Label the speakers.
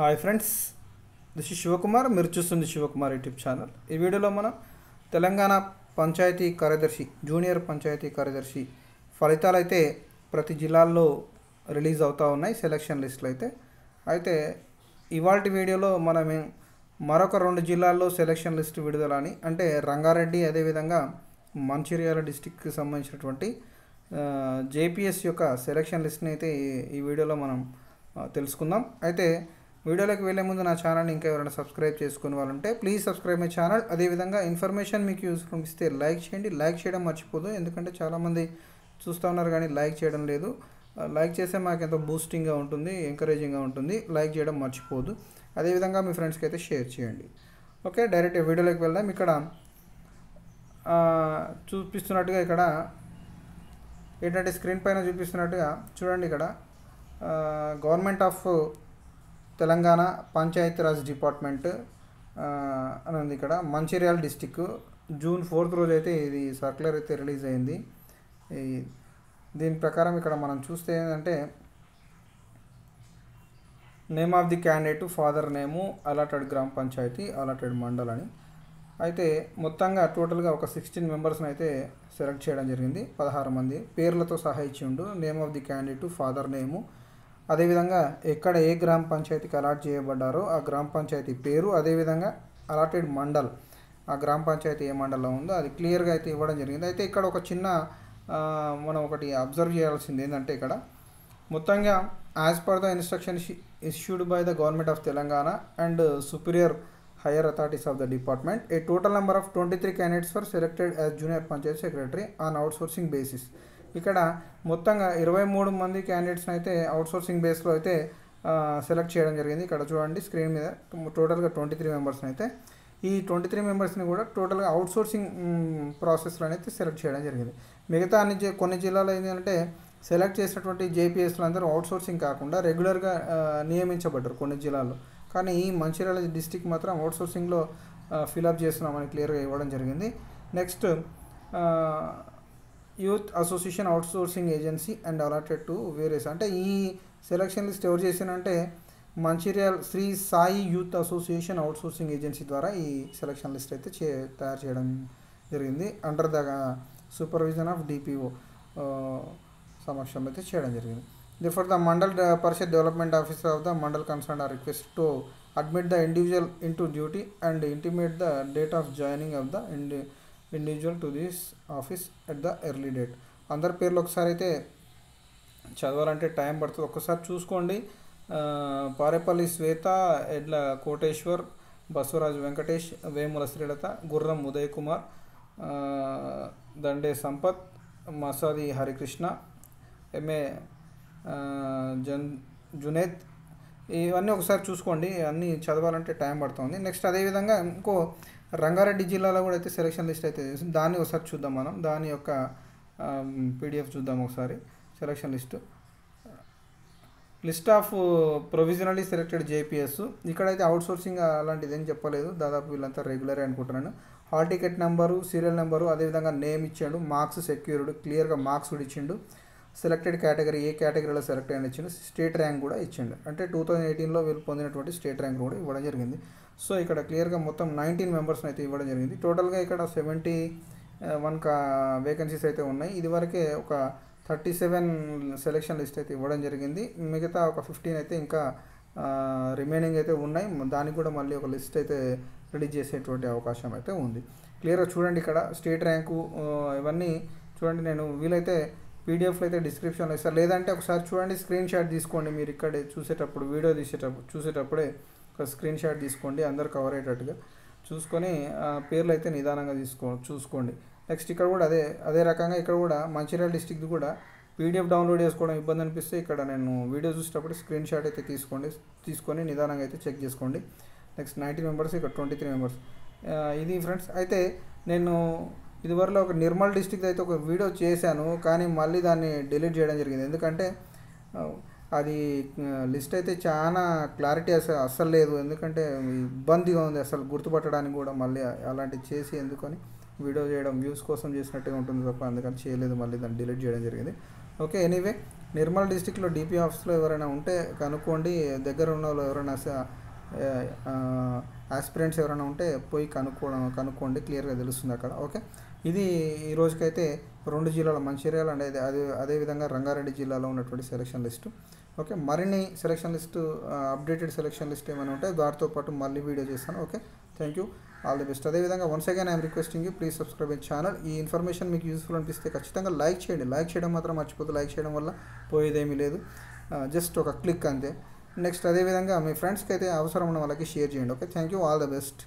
Speaker 1: hi friends this Shivakumar మీరు చూస్తుంది Shivakumar YouTube channel ఈ వీడియోలో మనం తెలంగాణ పంచాయతీ కార్యదర్శి జూనియర్ పంచాయతీ కార్యదర్శి ఫలితాలు అయితే ప్రతి జిల్లాల్లో రిలీజ్ అవుతూ ఉన్నాయి సెలక్షన్ లిస్టులు అయితే అయితే ఇవాళ వీడియోలో మనం మరొక రెండు జిల్లాల్లో సెలక్షన్ లిస్ట్ విడుదల అని అంటే రంగారెడ్డి అదేవిధంగా మంచిర్యాల డిస్టిక్కి సంబంధించినటువంటి జేపీఎస్ యొక్క సెలక్షన్ లిస్ట్ని అయితే ఈ వీడియోలో మనం తెలుసుకుందాం అయితే వీడియోలోకి వెళ్ళే ముందు నా ఛానల్ని ఇంకా ఎవరైనా సబ్స్క్రైబ్ చేసుకుని వాళ్ళంటే ప్లీజ్ సబ్స్క్రైబ్ మై ఛానల్ అదేవిధంగా ఇన్ఫర్మేషన్ మీకు యూస్ ఇస్తే లైక్ చేయండి లైక్ చేయడం మర్చిపోదు ఎందుకంటే చాలామంది చూస్తూ ఉన్నారు కానీ లైక్ చేయడం లేదు లైక్ చేస్తే మాకు ఎంతో బూస్టింగ్గా ఉంటుంది ఎంకరేజింగ్గా ఉంటుంది లైక్ చేయడం మర్చిపోదు అదేవిధంగా మీ ఫ్రెండ్స్కి అయితే షేర్ చేయండి ఓకే డైరెక్ట్ వీడియోలోకి వెళ్దాం ఇక్కడ చూపిస్తున్నట్టుగా ఇక్కడ ఏంటంటే స్క్రీన్ పైన చూపిస్తున్నట్టుగా చూడండి ఇక్కడ government of Telangana Panchayati Raj department అని ఉంది ఇక్కడ మంచిర్యాల డిస్టిక్ జూన్ ఫోర్త్ రోజు అయితే ఇది సర్క్యులర్ అయితే రిలీజ్ అయింది దీని ప్రకారం ఇక్కడ మనం చూస్తే ఏంటంటే name of the candidate father name allotted గ్రామ పంచాయతీ అలాటెడ్ మండల్ అని అయితే మొత్తంగా టోటల్గా ఒక సిక్స్టీన్ మెంబర్స్ని అయితే సెలెక్ట్ చేయడం జరిగింది పదహారు మంది పేర్లతో సహా ఉండు name of the candidate father name అదేవిధంగా ఎక్కడ ఏ గ్రామ పంచాయతీకి అలాట్ చేయబడ్డారో ఆ గ్రామ పంచాయతీ పేరు అదేవిధంగా అలాటెడ్ మండల్ ఆ గ్రామ పంచాయతీ ఏ మండలం ఉందో అది క్లియర్గా అయితే ఇవ్వడం జరిగింది అయితే ఇక్కడ ఒక చిన్న మనం ఒకటి అబ్జర్వ్ చేయాల్సింది ఏంటంటే ఇక్కడ మొత్తంగా as per the instruction issued by the government of Telangana and superior higher authorities of the department a total number of twenty three candidates for selected as junior panchayat secretary on outsourcing basis ఇక్కడ మొత్తంగా ఇరవై మూడు మంది క్యాండిడేట్స్ని అయితే outsourcing బేస్లో అయితే select చేయడం జరిగింది ఇక్కడ చూడండి స్క్రీన్ మీద టోటల్గా ట్వంటీ త్రీ మెంబర్స్ని అయితే ఈ ట్వంటీ త్రీ మెంబర్స్ని కూడా టోటల్గా అవుట్సోర్సింగ్ ప్రాసెస్లో అయితే సెలెక్ట్ చేయడం జరిగింది మిగతా అన్ని కొన్ని జిల్లాలో ఏంటంటే సెలెక్ట్ చేసినటువంటి జేపీఎస్లు అందరూ అవుట్సోర్సింగ్ కాకుండా రెగ్యులర్గా నియమించబడ్డారు కొన్ని జిల్లాల్లో కానీ ఈ మంచిర్యాల డిస్టిక్ మాత్రం అవుట్సోర్సింగ్లో ఫిలప్ చేస్తున్నామని క్లియర్గా ఇవ్వడం జరిగింది next youth association outsourcing agency and allotted to various అంటే ఈ సెలక్షన్ లిస్ట్ ఎవరు చేసానంటే Mancherial Shri Sai youth association outsourcing agency ద్వారా ఈ సెలక్షన్ లిస్ట్ అయితే చే తయారు చేయడం జరిగింది under the supervision of DPO సమక్షం అయితే చేయడం జరిగింది differ the mandal parishad development officer of the mandal concern a request to admit the individual to duty and intimate the date of joining of the individual to this office at the early date అందరి పేర్లు ఒకసారి అయితే చదవాలంటే time పడుతుంది ఒక్కసారి చూసుకోండి పారేపల్లి శ్వేత ఎడ్ల కోటేశ్వర్ బసవరాజ్ వెంకటేష్ వేముల శ్రీలత గుర్రం ఉదయ్ కుమార్ దండే సంపత్ మసాది హరికృష్ణ ఎంఏ జన్ జునేద్ ఇవన్నీ ఒకసారి చూసుకోండి అన్నీ చదవాలంటే టైం పడుతుంది నెక్స్ట్ అదేవిధంగా ఇంకో రంగారెడ్డి జిల్లాలో కూడా అయితే సెలక్షన్ లిస్ట్ అయితే చేసింది దాన్ని ఒకసారి చూద్దాం మనం దాని యొక్క పీడిఎఫ్ చూద్దాం ఒకసారి selection list list of provisionally selected JPS ఇక్కడైతే అవుట్ సోర్సింగ్ అలాంటిది ఏం చెప్పలేదు దాదాపు వీళ్ళంతా రెగ్యులరే అనుకుంటున్నాను hall ticket number serial number అదేవిధంగా నేమ్ ఇచ్చాడు మార్క్స్ సెక్యూర్డ్ క్లియర్గా మార్క్స్ కూడా ఇచ్చిండు సెలెక్టెడ్ కేటగిరీ ఏ కేటగిరీలో సెలెక్ట్ అయిన ఇచ్చిండు స్టేట్ ర్యాంక్ కూడా ఇచ్చిండు అంటే టూ థౌజండ్ ఎయిటీన్లో వీళ్ళు పొందినటువంటి స్టేట్ ర్యాంక్ కూడా ఇవ్వడం జరిగింది సో ఇక్కడ క్లియర్గా మొత్తం నైన్టీన్ మెంబర్స్ని అయితే ఇవ్వడం జరిగింది టోటల్గా ఇక్కడ సెవెంటీ వన్ కా వేకెన్సీస్ అయితే ఉన్నాయి ఇదివరకే ఒక థర్టీ సెవెన్ సెలెక్షన్ లిస్ట్ అయితే ఇవ్వడం జరిగింది మిగతా ఒక ఫిఫ్టీన్ అయితే ఇంకా రిమైనింగ్ అయితే ఉన్నాయి దానికి కూడా మళ్ళీ ఒక లిస్ట్ అయితే రిలీజ్ చేసేటువంటి అవకాశం అయితే ఉంది క్లియర్గా చూడండి ఇక్కడ స్టేట్ ర్యాంకు ఇవన్నీ చూడండి నేను వీలైతే పీడిఎఫ్లో అయితే డిస్క్రిప్షన్లో ఇస్తాను లేదంటే ఒకసారి చూడండి స్క్రీన్ షాట్ తీసుకోండి మీరు ఇక్కడే చూసేటప్పుడు వీడియో తీసేటప్పుడు చూసేటప్పుడే ఒక స్క్రీన్ షాట్ తీసుకోండి అందరు కవర్ అయ్యేటట్టుగా చూసుకొని పేర్లు అయితే నిదానంగా తీసుకో చూసుకోండి నెక్స్ట్ ఇక్కడ కూడా అదే అదే రకంగా ఇక్కడ కూడా మంచిర్యాల డిస్టిక్ది కూడా పీడిఎఫ్ డౌన్లోడ్ చేసుకోవడం ఇబ్బంది అనిపిస్తే ఇక్కడ నేను వీడియో చూసేటప్పుడు స్క్రీన్ షాట్ అయితే తీసుకోండి తీసుకొని నిదానంగా అయితే చెక్ చేసుకోండి నెక్స్ట్ నైంటీ మెంబర్స్ ఇక్కడ ట్వంటీ త్రీ మెంబర్స్ ఇది ఫ్రెండ్స్ అయితే నేను ఇదివరలో ఒక నిర్మల్ డిస్టిక్ అయితే ఒక వీడియో చేశాను కానీ మళ్ళీ దాన్ని డిలీట్ చేయడం జరిగింది ఎందుకంటే అది లిస్ట్ అయితే చాలా క్లారిటీ అసలు అస్సలు లేదు ఎందుకంటే ఇబ్బందిగా ఉంది అసలు గుర్తుపట్టడానికి కూడా మళ్ళీ అలాంటివి చేసి ఎందుకని వీడియో చేయడం వ్యూస్ కోసం చేసినట్టుగా ఉంటుంది తప్ప అందుకని చేయలేదు మళ్ళీ దాన్ని డిలీట్ చేయడం జరిగింది ఓకే ఎనీవే నిర్మల్ డిస్టిక్లో డిపి ఆఫీస్లో ఎవరైనా ఉంటే కనుక్కోండి దగ్గర ఉన్న వాళ్ళు ఎవరైనా ఆస్పిరెంట్స్ ఎవరైనా ఉంటే పోయి కనుక్కోవడం కనుక్కోండి క్లియర్గా తెలుస్తుంది అక్కడ ఓకే ఇది ఈ రోజుకైతే రెండు జిల్లాల మంచిర్యాల అండ్ అదే అదేవిధంగా రంగారెడ్డి జిల్లాలో ఉన్నటువంటి సెలక్షన్ లిస్టు ఓకే మరిన్ని selection list updated selection list ఏమైనా ఉంటే దాంతో పాటు మళ్ళీ వీడియో చేస్తాను okay thank you all the best అదేవిధంగా once again I'm requesting you please subscribe my channel ఈ ఇన్ఫర్మేషన్ మీకు యూస్ఫుల్ అనిపిస్తే ఖచ్చితంగా లైక్ చేయండి లైక్ చేయడం మాత్రం మర్చిపోతే లైక్ చేయడం వల్ల పోయేదేమీ లేదు జస్ట్ ఒక క్లిక్ అంతే నెక్స్ట్ అదేవిధంగా మీ ఫ్రెండ్స్కి అయితే అవసరం ఉన్న వాళ్ళకి షేర్ చేయండి okay thank you all the best